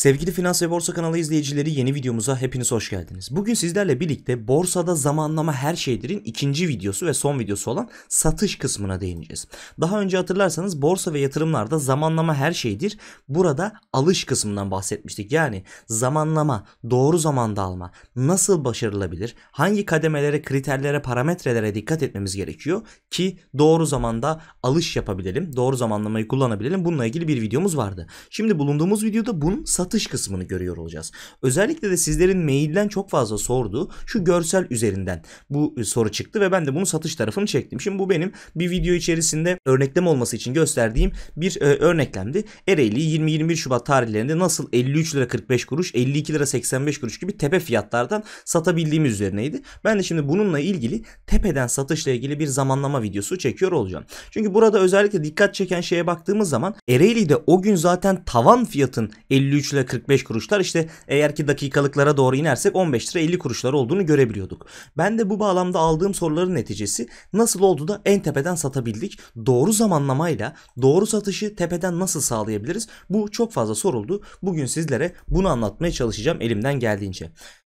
Sevgili Finans ve Borsa kanalı izleyicileri yeni videomuza hepiniz hoş geldiniz. Bugün sizlerle birlikte borsada zamanlama her şeydirin ikinci videosu ve son videosu olan satış kısmına değineceğiz. Daha önce hatırlarsanız borsa ve yatırımlarda zamanlama her şeydir. Burada alış kısmından bahsetmiştik. Yani zamanlama, doğru zamanda alma nasıl başarılabilir? Hangi kademelere, kriterlere, parametrelere dikkat etmemiz gerekiyor ki doğru zamanda alış yapabilelim, doğru zamanlamayı kullanabilelim. Bununla ilgili bir videomuz vardı. Şimdi bulunduğumuz videoda bunun satış satış kısmını görüyor olacağız. Özellikle de sizlerin mailden çok fazla sorduğu şu görsel üzerinden bu e, soru çıktı ve ben de bunu satış tarafını çektim. Şimdi bu benim bir video içerisinde örneklem olması için gösterdiğim bir e, örneklemdi. Ereğli 20-21 Şubat tarihlerinde nasıl 53 lira 45 kuruş, 52 lira 85 kuruş gibi tepe fiyatlardan satabildiğimiz üzerineydi. Ben de şimdi bununla ilgili tepeden satışla ilgili bir zamanlama videosu çekiyor olacağım. Çünkü burada özellikle dikkat çeken şeye baktığımız zaman Ereğli'de o gün zaten tavan fiyatın 53 lira lira 45 kuruşlar işte eğer ki dakikalıklara doğru inersek 15 lira 50 kuruşlar olduğunu görebiliyorduk. Ben de bu bağlamda aldığım soruların neticesi nasıl oldu da en tepeden satabildik? Doğru zamanlamayla doğru satışı tepeden nasıl sağlayabiliriz? Bu çok fazla soruldu. Bugün sizlere bunu anlatmaya çalışacağım elimden geldiğince.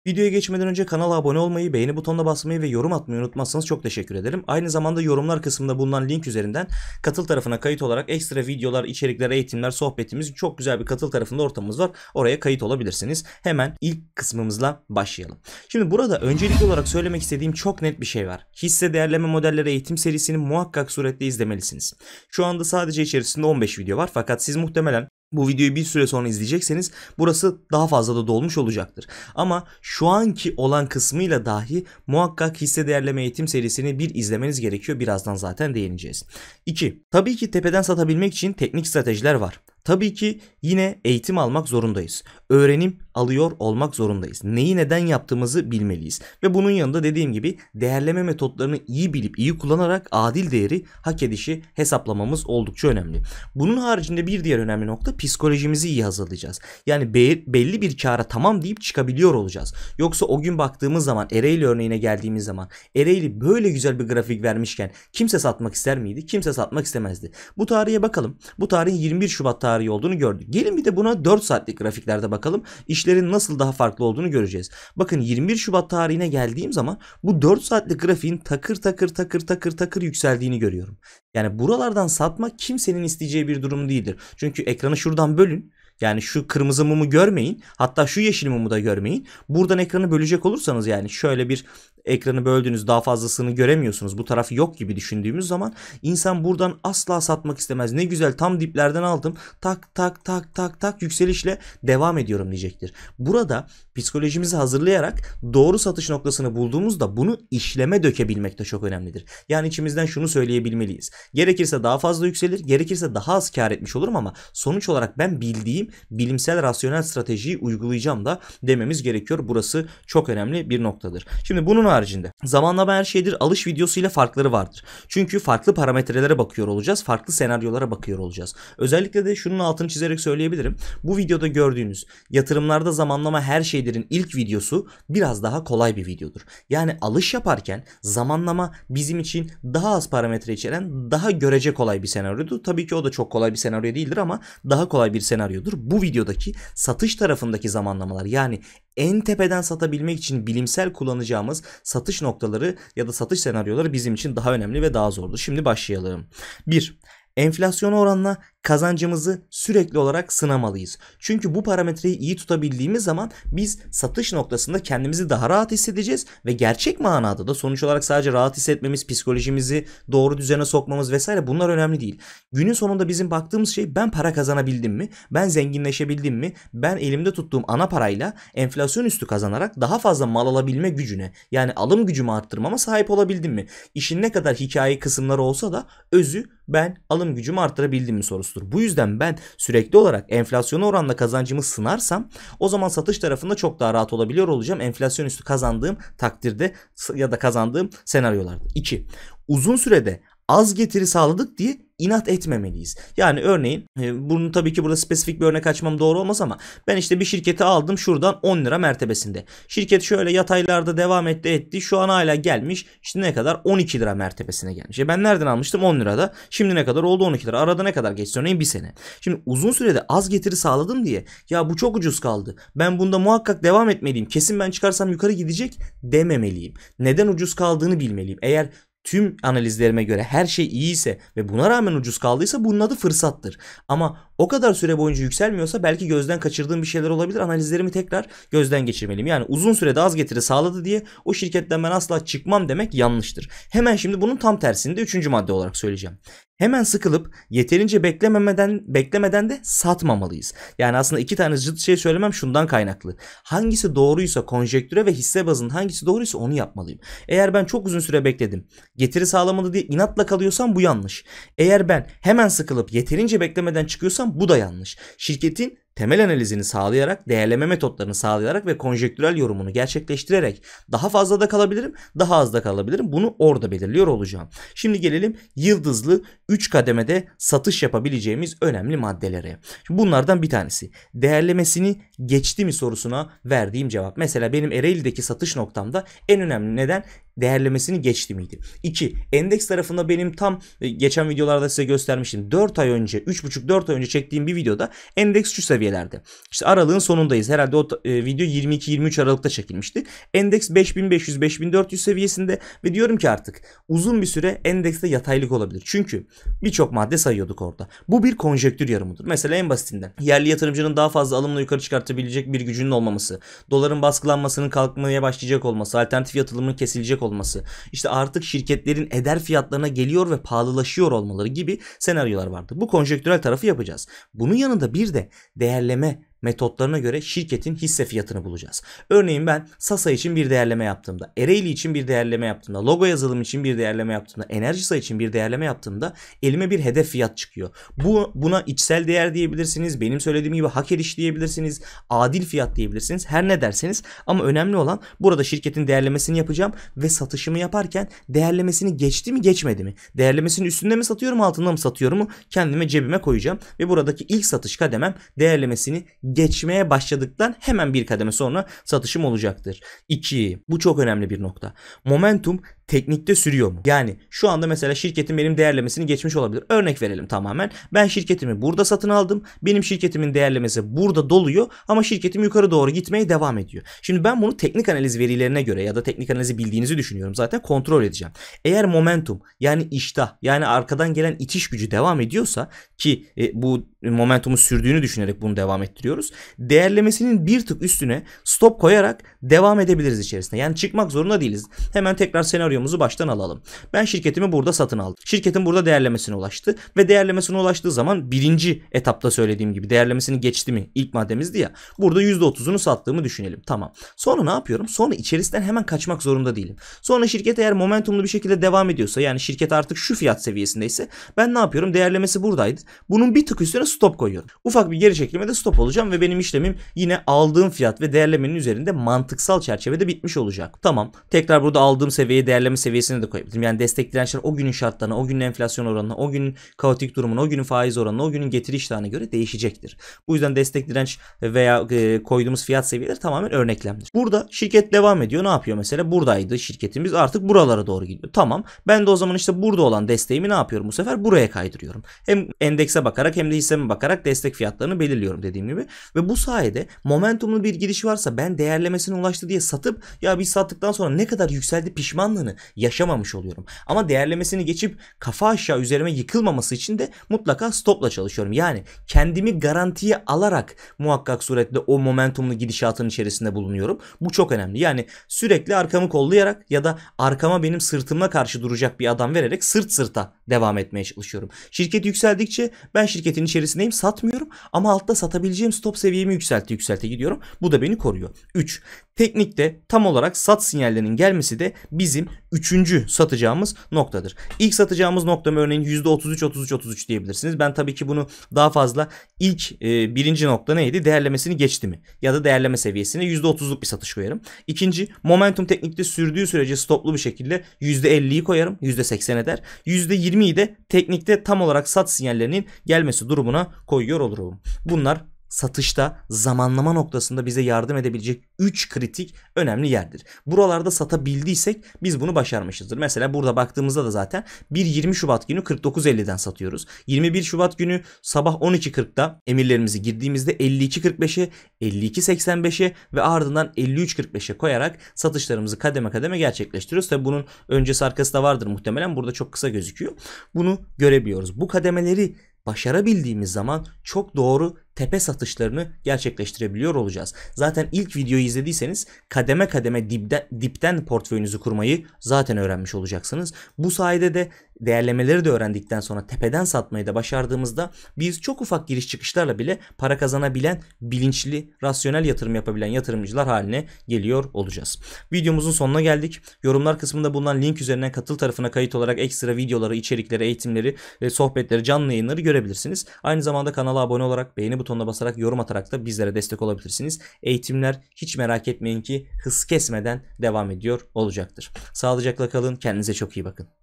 Videoya geçmeden önce kanala abone olmayı, beğeni butonuna basmayı ve yorum atmayı unutmazsanız çok teşekkür ederim. Aynı zamanda yorumlar kısmında bulunan link üzerinden katıl tarafına kayıt olarak ekstra videolar, içerikler, eğitimler, sohbetimiz çok güzel bir katıl tarafında ortamımız var. Oraya kayıt olabilirsiniz. Hemen ilk kısmımızla başlayalım. Şimdi burada öncelikli olarak söylemek istediğim çok net bir şey var. Hisse değerleme modelleri eğitim serisini muhakkak suretle izlemelisiniz. Şu anda sadece içerisinde 15 video var fakat siz muhtemelen bu videoyu bir süre sonra izleyecekseniz burası daha fazla da dolmuş olacaktır. Ama şu anki olan kısmıyla dahi muhakkak hisse değerleme eğitim serisini bir izlemeniz gerekiyor. Birazdan zaten değineceğiz. 2. Tabii ki tepeden satabilmek için teknik stratejiler var. Tabii ki yine eğitim almak zorundayız. Öğrenim alıyor olmak zorundayız. Neyi neden yaptığımızı bilmeliyiz. Ve bunun yanında dediğim gibi değerleme metotlarını iyi bilip iyi kullanarak adil değeri hak edişi hesaplamamız oldukça önemli. Bunun haricinde bir diğer önemli nokta psikolojimizi iyi hazırlayacağız. Yani be belli bir kara tamam deyip çıkabiliyor olacağız. Yoksa o gün baktığımız zaman Ereğli örneğine geldiğimiz zaman Ereğli böyle güzel bir grafik vermişken kimse satmak ister miydi? Kimse satmak istemezdi. Bu tarihe bakalım. Bu tarihin 21 Şubat tarihi tarihi olduğunu gördük. Gelin bir de buna 4 saatlik grafiklerde bakalım. İşlerin nasıl daha farklı olduğunu göreceğiz. Bakın 21 Şubat tarihine geldiğim zaman bu 4 saatlik grafiğin takır takır takır takır takır yükseldiğini görüyorum. Yani buralardan satmak kimsenin isteyeceği bir durum değildir. Çünkü ekranı şuradan bölün. Yani şu kırmızı mumu görmeyin. Hatta şu yeşil mumu da görmeyin. Buradan ekranı bölecek olursanız yani şöyle bir ekranı böldüğünüz daha fazlasını göremiyorsunuz. Bu tarafı yok gibi düşündüğümüz zaman insan buradan asla satmak istemez. Ne güzel tam diplerden aldım. Tak tak tak tak tak yükselişle devam ediyorum diyecektir. Burada psikolojimizi hazırlayarak doğru satış noktasını bulduğumuzda bunu işleme dökebilmek de çok önemlidir. Yani içimizden şunu söyleyebilmeliyiz. Gerekirse daha fazla yükselir, gerekirse daha az kar etmiş olurum ama sonuç olarak ben bildiğim bilimsel rasyonel stratejiyi uygulayacağım da dememiz gerekiyor. Burası çok önemli bir noktadır. Şimdi bunun haricinde zamanlama her şeydir alış videosuyla farkları vardır. Çünkü farklı parametrelere bakıyor olacağız. Farklı senaryolara bakıyor olacağız. Özellikle de şunun altını çizerek söyleyebilirim. Bu videoda gördüğünüz yatırımlarda zamanlama her şeydirin ilk videosu biraz daha kolay bir videodur. Yani alış yaparken zamanlama bizim için daha az parametre içeren daha görece kolay bir senaryodur. Tabii ki o da çok kolay bir senaryo değildir ama daha kolay bir senaryodur görmüştür. Bu videodaki satış tarafındaki zamanlamalar yani en tepeden satabilmek için bilimsel kullanacağımız satış noktaları ya da satış senaryoları bizim için daha önemli ve daha zordu. Şimdi başlayalım. 1. Enflasyon oranına kazancımızı sürekli olarak sınamalıyız. Çünkü bu parametreyi iyi tutabildiğimiz zaman biz satış noktasında kendimizi daha rahat hissedeceğiz ve gerçek manada da sonuç olarak sadece rahat hissetmemiz, psikolojimizi doğru düzene sokmamız vesaire bunlar önemli değil. Günün sonunda bizim baktığımız şey ben para kazanabildim mi? Ben zenginleşebildim mi? Ben elimde tuttuğum ana parayla enflasyon üstü kazanarak daha fazla mal alabilme gücüne yani alım gücümü arttırmama sahip olabildim mi? İşin ne kadar hikaye kısımları olsa da özü ben alım gücümü arttırabildim mi sorusudur. Bu yüzden ben sürekli olarak enflasyon oranla kazancımı sınarsam o zaman satış tarafında çok daha rahat olabiliyor olacağım. Enflasyon üstü kazandığım takdirde ya da kazandığım senaryolarda. 2. Uzun sürede az getiri sağladık diye inat etmemeliyiz. Yani örneğin e, bunu tabii ki burada spesifik bir örnek açmam doğru olmaz ama ben işte bir şirketi aldım şuradan 10 lira mertebesinde. Şirket şöyle yataylarda devam etti etti şu an hala gelmiş işte ne kadar 12 lira mertebesine gelmiş. E ben nereden almıştım 10 lirada şimdi ne kadar oldu 12 lira arada ne kadar geçti örneğin bir sene. Şimdi uzun sürede az getiri sağladım diye ya bu çok ucuz kaldı ben bunda muhakkak devam etmeliyim kesin ben çıkarsam yukarı gidecek dememeliyim. Neden ucuz kaldığını bilmeliyim. Eğer tüm analizlerime göre her şey iyiyse ve buna rağmen ucuz kaldıysa bunun adı fırsattır. Ama o kadar süre boyunca yükselmiyorsa belki gözden kaçırdığım bir şeyler olabilir. Analizlerimi tekrar gözden geçirmeliyim. Yani uzun sürede az getiri sağladı diye o şirketten ben asla çıkmam demek yanlıştır. Hemen şimdi bunun tam tersini de 3. madde olarak söyleyeceğim hemen sıkılıp yeterince beklememeden beklemeden de satmamalıyız. Yani aslında iki tane zıt şey söylemem şundan kaynaklı. Hangisi doğruysa konjektüre ve hisse bazında hangisi doğruysa onu yapmalıyım. Eğer ben çok uzun süre bekledim getiri sağlamadı diye inatla kalıyorsam bu yanlış. Eğer ben hemen sıkılıp yeterince beklemeden çıkıyorsam bu da yanlış. Şirketin temel analizini sağlayarak, değerleme metotlarını sağlayarak ve konjektürel yorumunu gerçekleştirerek daha fazla da kalabilirim, daha az da kalabilirim. Bunu orada belirliyor olacağım. Şimdi gelelim yıldızlı 3 kademede satış yapabileceğimiz önemli maddelere. Şimdi bunlardan bir tanesi. Değerlemesini geçti mi sorusuna verdiğim cevap. Mesela benim Ereğli'deki satış noktamda en önemli neden değerlemesini geçti miydi? 2. Endeks tarafında benim tam e, geçen videolarda size göstermiştim. 4 ay önce 3,5-4 ay önce çektiğim bir videoda endeks şu seviyelerde. İşte aralığın sonundayız. Herhalde o e, video 22-23 Aralık'ta çekilmişti. Endeks 5500-5400 seviyesinde ve diyorum ki artık uzun bir süre endekste yataylık olabilir. Çünkü birçok madde sayıyorduk orada. Bu bir konjektür yarımıdır. Mesela en basitinden yerli yatırımcının daha fazla alımla yukarı çıkartabilecek bir gücünün olmaması, doların baskılanmasının kalkmaya başlayacak olması, alternatif yatırımın kesilecek yüksek olması, işte artık şirketlerin eder fiyatlarına geliyor ve pahalılaşıyor olmaları gibi senaryolar vardı. Bu konjektürel tarafı yapacağız. Bunun yanında bir de değerleme metotlarına göre şirketin hisse fiyatını bulacağız. Örneğin ben Sasa için bir değerleme yaptığımda, Ereğli için bir değerleme yaptığımda, logo yazılım için bir değerleme yaptığımda, Enerjisa için bir değerleme yaptığımda elime bir hedef fiyat çıkıyor. Bu buna içsel değer diyebilirsiniz, benim söylediğim gibi hak eriş diyebilirsiniz, adil fiyat diyebilirsiniz. Her ne derseniz ama önemli olan burada şirketin değerlemesini yapacağım ve satışımı yaparken değerlemesini geçti mi geçmedi mi? Değerlemesinin üstünde mi satıyorum altında mı satıyorum mu kendime cebime koyacağım ve buradaki ilk satış kademem değerlemesini geçmeye başladıktan hemen bir kademe sonra satışım olacaktır. 2. Bu çok önemli bir nokta. Momentum teknikte sürüyor mu? Yani şu anda mesela şirketin benim değerlemesini geçmiş olabilir. Örnek verelim tamamen. Ben şirketimi burada satın aldım. Benim şirketimin değerlemesi burada doluyor ama şirketim yukarı doğru gitmeye devam ediyor. Şimdi ben bunu teknik analiz verilerine göre ya da teknik analizi bildiğinizi düşünüyorum zaten kontrol edeceğim. Eğer momentum yani iştah yani arkadan gelen itiş gücü devam ediyorsa ki e, bu momentumu sürdüğünü düşünerek bunu devam ettiriyoruz. Değerlemesinin bir tık üstüne stop koyarak devam edebiliriz içerisinde. Yani çıkmak zorunda değiliz. Hemen tekrar senaryo videomuzu baştan alalım. Ben şirketimi burada satın aldım. Şirketin burada değerlemesine ulaştı ve değerlemesine ulaştığı zaman birinci etapta söylediğim gibi değerlemesini geçti mi ilk maddemizdi ya. Burada %30'unu sattığımı düşünelim. Tamam. Sonra ne yapıyorum? Sonra içerisinden hemen kaçmak zorunda değilim. Sonra şirket eğer momentumlu bir şekilde devam ediyorsa yani şirket artık şu fiyat seviyesindeyse ben ne yapıyorum? Değerlemesi buradaydı. Bunun bir tık üstüne stop koyuyorum. Ufak bir geri çekilme de stop olacağım ve benim işlemim yine aldığım fiyat ve değerlemenin üzerinde mantıksal çerçevede bitmiş olacak. Tamam. Tekrar burada aldığım seviyeye değerleme değerleme seviyesine de koyabilirim. Yani destek dirençler o günün şartlarına, o günün enflasyon oranına, o günün kaotik durumuna, o günün faiz oranına, o günün getiri iştahına göre değişecektir. Bu yüzden destek direnç veya e, koyduğumuz fiyat seviyeleri tamamen örneklemdir. Burada şirket devam ediyor. Ne yapıyor mesela? Buradaydı şirketimiz artık buralara doğru gidiyor. Tamam. Ben de o zaman işte burada olan desteğimi ne yapıyorum bu sefer? Buraya kaydırıyorum. Hem endekse bakarak hem de hisseme bakarak destek fiyatlarını belirliyorum dediğim gibi. Ve bu sayede momentumlu bir giriş varsa ben değerlemesine ulaştı diye satıp ya biz sattıktan sonra ne kadar yükseldi pişmanlığını yaşadıklarını yaşamamış oluyorum. Ama değerlemesini geçip kafa aşağı üzerime yıkılmaması için de mutlaka stopla çalışıyorum. Yani kendimi garantiye alarak muhakkak suretle o momentumlu gidişatın içerisinde bulunuyorum. Bu çok önemli. Yani sürekli arkamı kollayarak ya da arkama benim sırtımla karşı duracak bir adam vererek sırt sırta devam etmeye çalışıyorum. Şirket yükseldikçe ben şirketin içerisindeyim satmıyorum ama altta satabileceğim stop seviyemi yükselti yükselti gidiyorum. Bu da beni koruyor. 3. Teknikte tam olarak sat sinyallerinin gelmesi de bizim üçüncü satacağımız noktadır. İlk satacağımız noktam örneğin %33-33-33 diyebilirsiniz. Ben tabii ki bunu daha fazla ilk e, birinci nokta neydi? Değerlemesini geçti mi? Ya da değerleme seviyesine %30'luk bir satış koyarım. İkinci momentum teknikte sürdüğü sürece stoplu bir şekilde %50'yi koyarım. %80 eder. %20'yi de teknikte tam olarak sat sinyallerinin gelmesi durumuna koyuyor olurum. Bunlar satışta zamanlama noktasında bize yardım edebilecek 3 kritik önemli yerdir. Buralarda satabildiysek biz bunu başarmışızdır. Mesela burada baktığımızda da zaten 1-20 Şubat günü 49.50'den satıyoruz. 21 Şubat günü sabah 12.40'da emirlerimizi girdiğimizde 52.45'e, 52.85'e ve ardından 53.45'e koyarak satışlarımızı kademe kademe gerçekleştiriyoruz. Tabi bunun öncesi arkası da vardır muhtemelen. Burada çok kısa gözüküyor. Bunu görebiliyoruz. Bu kademeleri başarabildiğimiz zaman çok doğru tepe satışlarını gerçekleştirebiliyor olacağız. Zaten ilk videoyu izlediyseniz kademe kademe dipten, dipten portföyünüzü kurmayı zaten öğrenmiş olacaksınız. Bu sayede de değerlemeleri de öğrendikten sonra tepeden satmayı da başardığımızda biz çok ufak giriş çıkışlarla bile para kazanabilen, bilinçli, rasyonel yatırım yapabilen yatırımcılar haline geliyor olacağız. Videomuzun sonuna geldik. Yorumlar kısmında bulunan link üzerinden katıl tarafına kayıt olarak ekstra videoları, içerikleri, eğitimleri, sohbetleri, canlı yayınları görebilirsiniz. Aynı zamanda kanala abone olarak, beğeni butonuna basarak, yorum atarak da bizlere destek olabilirsiniz. Eğitimler hiç merak etmeyin ki hız kesmeden devam ediyor olacaktır. Sağlıcakla kalın, kendinize çok iyi bakın.